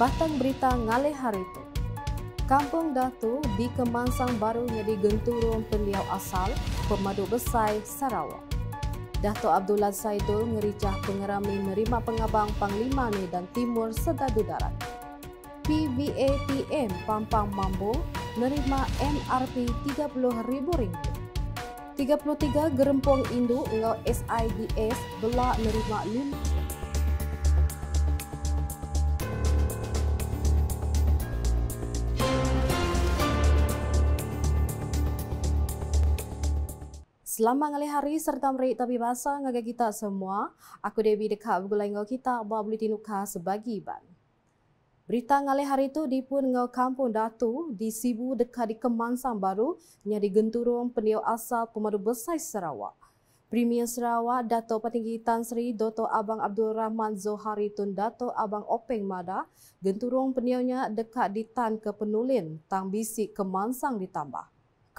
batang berita ngaleh hari itu. Kampung Datu di Kemansang baru jadi genturung peliau asal pemadu besai Sarawak. Dato Abdullah Saidul ngericah pengerami merima pengabang Panglima Ni dan Timur sedadu Darat. PVATM Pampang Mambo menerima MRP RM30,000. 33 gerempong induk ngau SIDS belak menerima lima. Selamat ngali hari serta merik tapi bahasa ngaga kita semua. Aku Dewi dekat bergulai ngau kita buat buletin luka sebagi ban. Berita ngali hari itu di pun ngau kampung Datu di Sibu dekat di Kemansang Baru yang digenturung pendiau asal pemadu besar Sarawak. Premier Sarawak Dato Patinggi Tan Sri Dato Abang Abdul Rahman Zohari Tun Dato Abang Openg Mada genturung pendiaunya dekat di Tan ke Penulin Tang Bisik Kemansang ditambah.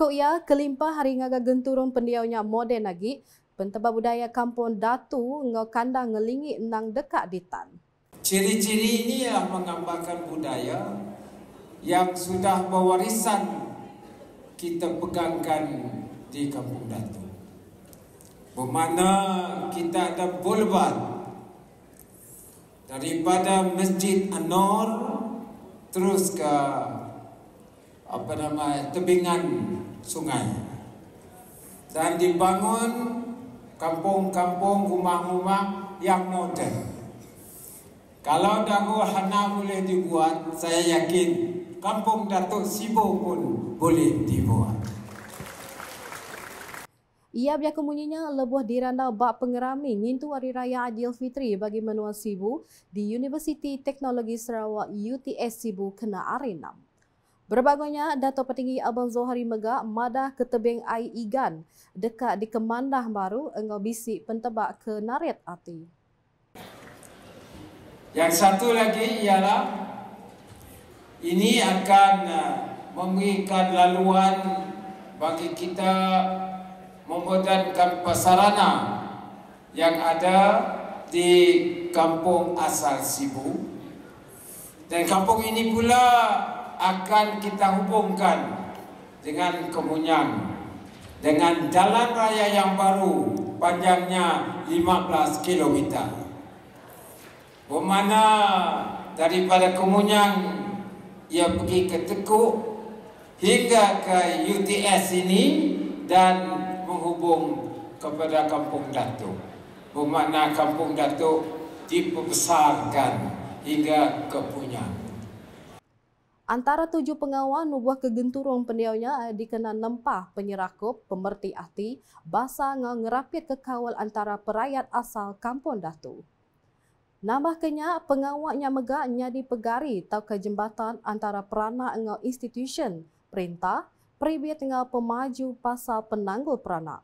Kok ya, kelimpah hari ngaga genturun pendiaunya moden lagi. Pentebah budaya kampung Datu ngau kandang ngelingi nang dekat ditan. Ciri-ciri ini yang menggambarkan budaya yang sudah mewarisan kita pegangkan di kampung Datu. Bermakna kita ada bulban daripada Masjid An-Nur terus ke apa nama tebingan sungai dan dibangun kampung-kampung rumah-rumah yang moden. Kalau Dago Hana boleh dibuat, saya yakin kampung Datuk Sibo pun boleh dibuat. Ia biar kemunyinya lebuh diranda bak pengerami ngintu hari raya Adil Fitri bagi menua Sibu di Universiti Teknologi Sarawak UTS Sibu kena arenam. Berbagainya, Dato' Petinggi Abang Zohari Megak madah ke tebing air Igan dekat di Kemandah Baru engau bisik pentebak ke Narit Ati. Yang satu lagi ialah ini akan eh, memberikan laluan bagi kita memudahkan pasarana yang ada di kampung asal Sibu. Dan kampung ini pula akan kita hubungkan dengan Kemunyan dengan jalan raya yang baru panjangnya 15 km. Bermana daripada Kemunyan ia pergi ke Tekuk hingga ke UTS ini dan menghubung kepada Kampung Datuk. Bermana Kampung Datuk diperbesarkan hingga ke Kemunyan. Antara tujuh pengawal nubuah kegenturan pendiaunya eh, dikenal lempah penyerakup, pemerti ahti, basa ngerapit kekawal antara perayat asal kampung datu. Nambah kenya, pengawalnya megak nyadi pegari tau kejembatan antara peranak ngau institusi perintah, peribit ngau pemaju pasal penangguh peranak.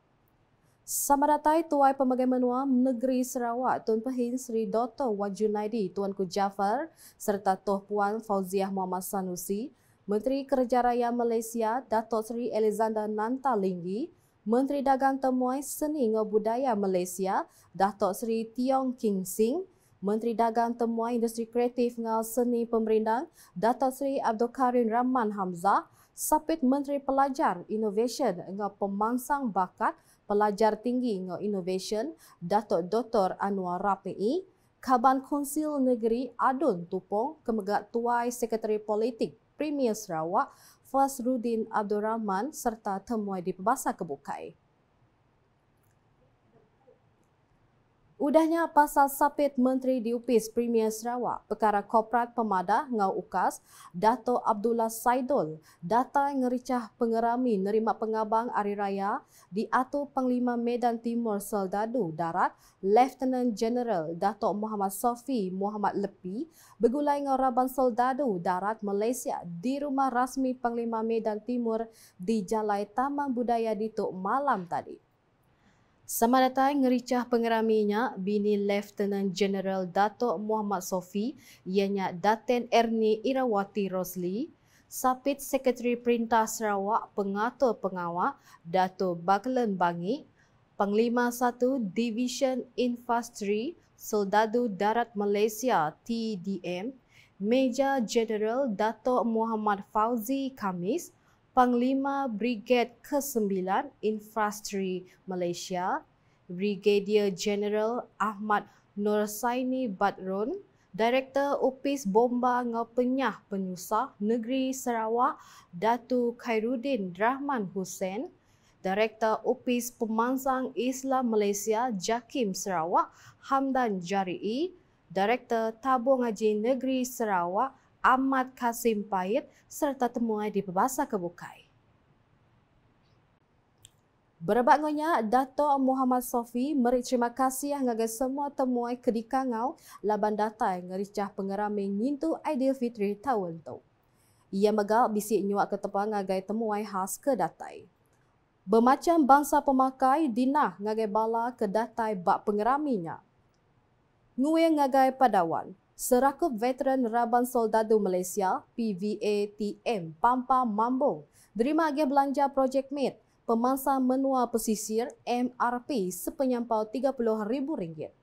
Sama datai Tuai pemegang Menua Negeri Sarawak Tun Pahin Sri Dr. Wan Junaidi Tuanku Jafar serta Toh Puan Fauziah Muhammad Sanusi Menteri Kerja Raya Malaysia Datuk Sri Elizanda Nanta Linggi Menteri Dagang Temuai Seni Budaya Malaysia Datuk Sri Tiong King Singh Menteri Dagang Temuai Industri Kreatif Ngal Seni Pemerintah Datuk Sri Abdul Karim Rahman Hamzah Sapit Menteri Pelajar Innovation Ngal Pemangsang Bakat Pelajar Tinggi NGO Innovation, Datuk Dr. Anwar Rapi'i, Kaban Konsil Negeri Adun Tupong, Kemegat Tuai Sekretari Politik Premier Sarawak, Fasruddin Abdul Rahman serta temuai di Pebasa Kebukai. Udahnya pasal sapit Menteri Diupis Premier Sarawak, Perkara Korporat Pemadah Ngau Ukas, Dato Abdullah Saidul, data yang ngericah pengerami nerima pengabang Hari Raya di Atu Panglima Medan Timur Seldadu Darat, Lieutenant General Dato Muhammad Sofi Muhammad Lepi, bergulai ngau Raban Seldadu Darat Malaysia di rumah rasmi Panglima Medan Timur di Jalai Taman Budaya Dito Malam tadi. Sama datang ngericah pengeraminya bini Lieutenant General Datuk Muhammad Sofi ianya Daten Erni Irawati Rosli Sapit Sekretari Perintah Sarawak Pengatur Pengawak Datuk Baglen Bangi Panglima 1 Division Infantry Soldadu Darat Malaysia TDM Major General Datuk Muhammad Fauzi Kamis Panglima Brigade ke-9 Infrastri Malaysia, Brigadier General Ahmad Norsaini Badrun, Direktur Opis Bomba Ngapenyah Penyusah Negeri Sarawak, Datu Khairuddin Rahman Hussein, Direktur Opis Pemansang Islam Malaysia Jakim Sarawak, Hamdan Jari'i, Direktur Tabung Haji Negeri Sarawak, Ahmad Kasim Pahit serta temuai di Pebasa Kebukai. Berbat ngonya, Dato' Muhammad Sofi merik terima kasih yang ngagai semua temuai kedikangau laban datai ngericah pengerami ngintu fitri tahun tu. Ia megal bisik nyuak ke ketepa ngagai temuai khas ke datai. Bermacam bangsa pemakai, dinah ngagai bala ke datai bak pengeraminya. Nguyen ngagai padawan, Serakup Veteran Raban Soldado Malaysia PVATM Pampa Mambo derima agih belanja projek MIT Pemangsa Menua Pesisir MRP sepenyampau RM30,000.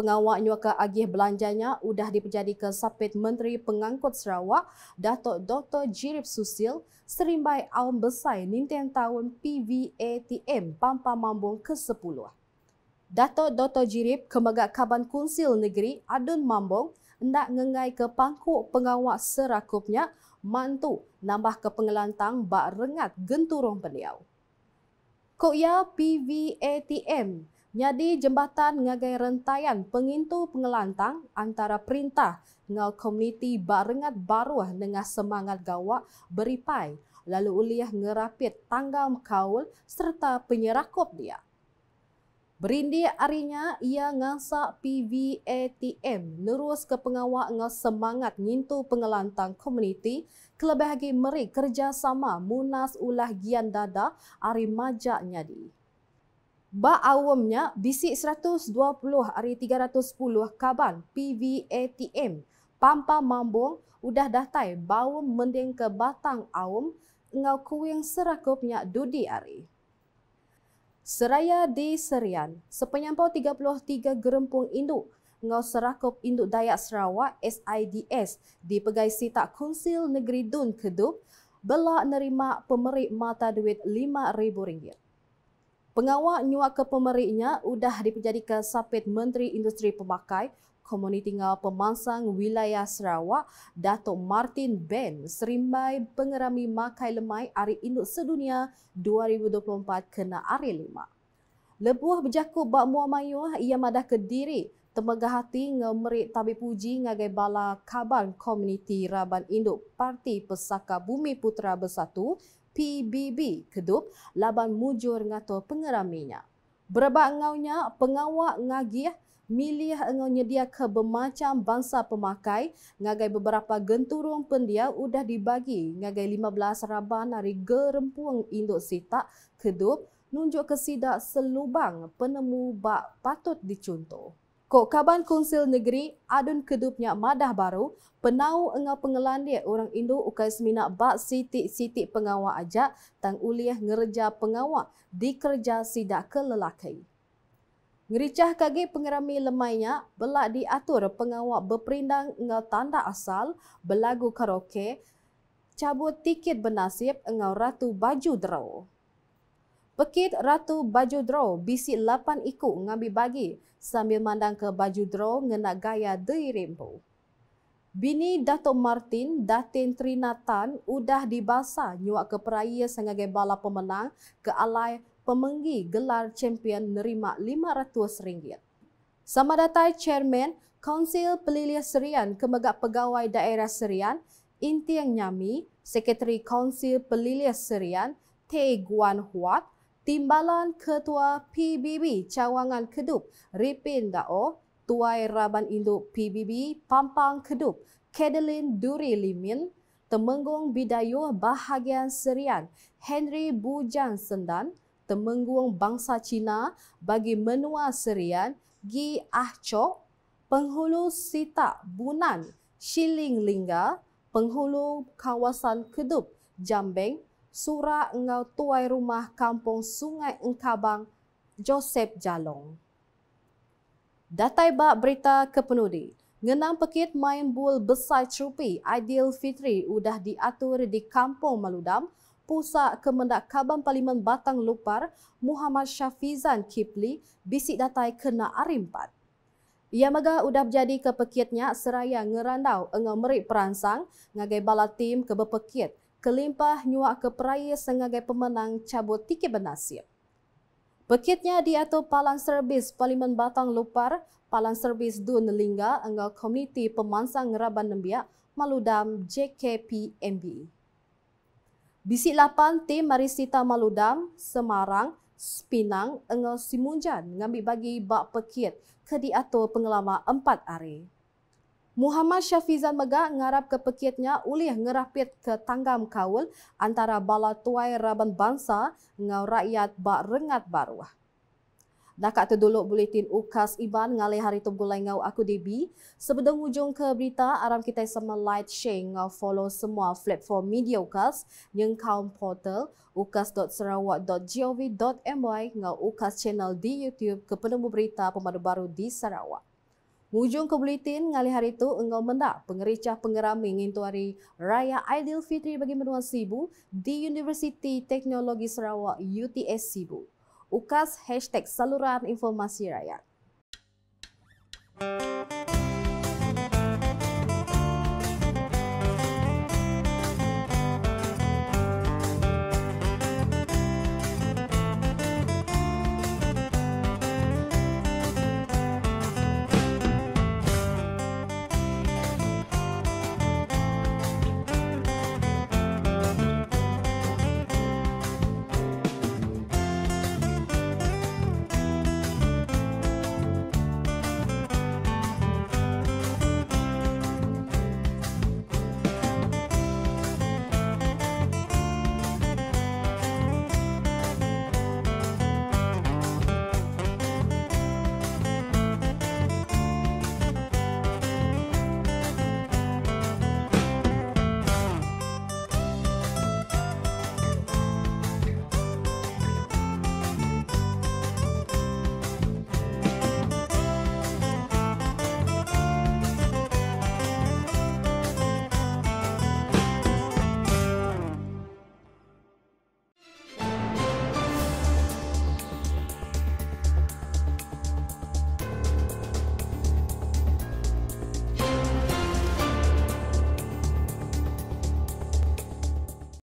Pengawak nyuaka agih belanjanya sudah dipejadi ke Sapit Menteri Pengangkut Sarawak Datuk Dr. Jirip Susil Serimbai Aum Besai Nintian Tahun PVATM Pampa Mambung ke-10. Datuk Dr. Jirip kemegak kaban kunsil negeri Adun Mambong nak ngengai ke pangkuk pengawak serakupnya, mantu nambah ke pengelantang bak rengat genturung beliau. Koya PVATM nyadi jembatan ngagai rentayan pengintu pengelantang antara perintah ngau komuniti barengat baruah dengan semangat gawak beripai lalu uliah ngerapit tanggam kaul serta penyerakup dia. Berindi arinya ia ngasak PVATM, ATM lurus ke pengawak ngas semangat ngintu pengelantang komuniti kelebih lagi merik kerjasama munas ulah gian dada ari majak nyadi. Ba awamnya bisik 120 ari 310 kaban PVATM, pampa mambung udah datai bau mending ke batang awam ngau kuing serakupnya dudi arih. Seraya di Serian, sepenyampau 33 gerempung induk Ngau serakop Induk Dayak Sarawak SIDS di Pegai Sitak Konsil Negeri Dun Kedup belak nerima pemerik mata duit RM5,000. Pengawal nyuak ke pemeriknya sudah dipenjadikan sapit Menteri Industri Pemakai komuniti Ngau Pemansang Wilayah Sarawak, Datuk Martin Ben Serimbai Pengerami Makai Lemai Ari Induk Sedunia 2024 kena Ari Lima. Lebuah berjakup Bak Muah Mayuah ia madah ke diri temegah hati ngemerik tabi puji ngagai bala kaban komuniti Raban Induk Parti Pesaka Bumi Putra Bersatu PBB Kedup laban mujur ngato pengeraminya. Berebak ngaunya pengawak ngagih milih engau nyedia ke bermacam bangsa pemakai ngagai beberapa genturung pendia udah dibagi ngagai 15 raban dari gerempuang induk sitak kedup nunjuk ke sidak selubang penemu bak patut dicontoh. Kok kaban konsil negeri adun kedupnya madah baru penau engau pengelandia orang Indo ukai seminak bak sitik-sitik pengawa aja tang uliah ngerja pengawa dikerja sidak ke lelaki. Ngericah kaki pengerami lemainya, belak diatur pengawak berperindang dengan tanda asal, belagu karaoke, cabut tiket bernasib dengan ratu baju draw. Pekit ratu baju draw bisik lapan ikut ngambil bagi sambil mandang ke baju draw ngenak gaya dari rainbow. Bini Dato' Martin, Datin Trinatan, udah dibasa nyuak ke peraya sebagai bala pemenang ke alai pemenggi gelar champion nerima RM500. Sama datai Chairman Kaunsil Pelilih Serian Kemegak Pegawai Daerah Serian, Intiang Nyami, Sekretari Kaunsil Pelilih Serian, Te Guan Huat, Timbalan Ketua PBB Cawangan Kedup, Ripin Dao, Tuai Raban Induk PBB Pampang Kedup, Kedelin Duri Limin, Temenggung Bidayuh Bahagian Serian, Henry Bujang Sendan, temenggung bangsa Cina bagi menua serian Gi Ah Chok, penghulu Sita Bunan Shiling Lingga, penghulu kawasan Kedup Jambeng, Sura Engau Tuai Rumah Kampung Sungai Engkabang Joseph Jalong. Datai bak berita kepenudi. Ngenang pekit main bul besar trupi Aidil Fitri udah diatur di Kampung Maludam, Pusat Kemendak Kaban Parlimen Batang Lupar, Muhammad Syafizan Kipli, bisik datai kena arimpat. Ia mega udah jadi ke pekiatnya seraya ngerandau engau merik perangsang ngagai bala tim ke bepekiat kelimpah nyuak ke peraya sengagai pemenang cabut tiket bernasib. Pekitnya diatu Palan Servis Parlimen Batang Lupar, Palan Servis Dun Lingga engau komiti Pemansang Raban Nembiak, Maludam JKPMB. MBE. Bisik lapan tim Marisita Maludam, Semarang, Spinang, Engau Simunjan mengambil bagi bak pekit ke diatur pengelama empat hari. Muhammad Syafizan Mega ngarap ke pekitnya ulih ngerapit ke tanggam kaul antara bala tuai raban bangsa ngau rakyat bak rengat baruah. Dakak terdolok buletin ukas Iban ngale hari tu ngau aku debi. Sebelum ujung ke berita, aram kita sama light share uh, follow semua platform media ukas yang kaum portal ukas.sarawak.gov.my ngau ukas channel di YouTube ke penemu berita pemandu baru di Sarawak. Ujung ke buletin ngali hari tu engkau mendak pengericah pengerami ngintu hari Raya Aidilfitri bagi menua Sibu di University Teknologi Sarawak UTS Sibu. UKAS hashtag saluran informasi rakyat.